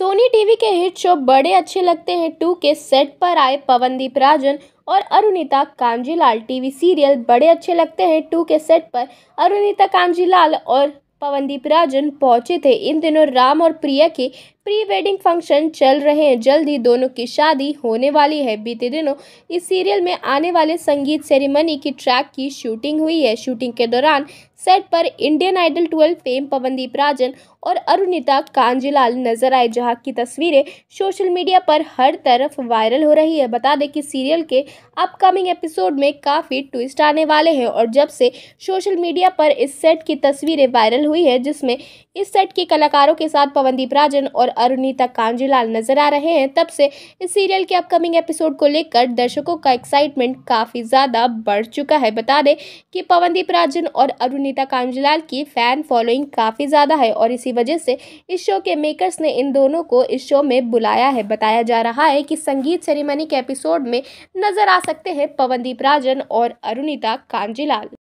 Soni TV के hit show बड़े अच्छे लगते हैं टू के सेट पर आए पवनदीप राजन और अरुणिता कांजीलाल टीवी सीरियल बड़े अच्छे लगते हैं टू के सेट पर अरुणिता कांजीलाल और पवनदीप राजन पहुंचे थे इन दिनों राम और प्रिया के प्री वेडिंग फंक्शन चल रहे हैं जल्द ही दोनों की शादी होने वाली है बीते दिनों इस सीरियल में आने वाले संगीत सेरेमनी की ट्रैक की शूटिंग हुई है शूटिंग के दौरान सेट पर Indian Idol twelve fame Pawandeep Rajan और अरुणिता कांजीलाल नजर आए जहां की तस्वीरें सोशल मीडिया पर हर तरफ वायरल हो रही है बता दें कि सीरियल के अपकमिंग एपिसोड में काफ़ी ट्विस्ट आने वाले हैं और जब से सोशल मीडिया पर इस सेट की तस्वीरें वायरल हुई है जिसमें इस सेट के कलाकारों के साथ पवनदीप राजन और अरुणीता कांजीलाल नजर आ रहे हैं तब से इस सीरियल के अपकमिंग एपिसोड को लेकर दर्शकों का एक्साइटमेंट काफ़ी ज़्यादा बढ़ चुका है बता दें कि पवनदीप राजन और अरुणीता कांजीलाल की फ़ैन फॉलोइंग काफ़ी ज़्यादा है और इसी वजह से इस शो के मेकर्स ने इन दोनों को इस शो में बुलाया है बताया जा रहा है कि संगीत सेरेमनी के एपिसोड में नजर आ सकते हैं पवनदीप राजन और अरुणिता कांजीलाल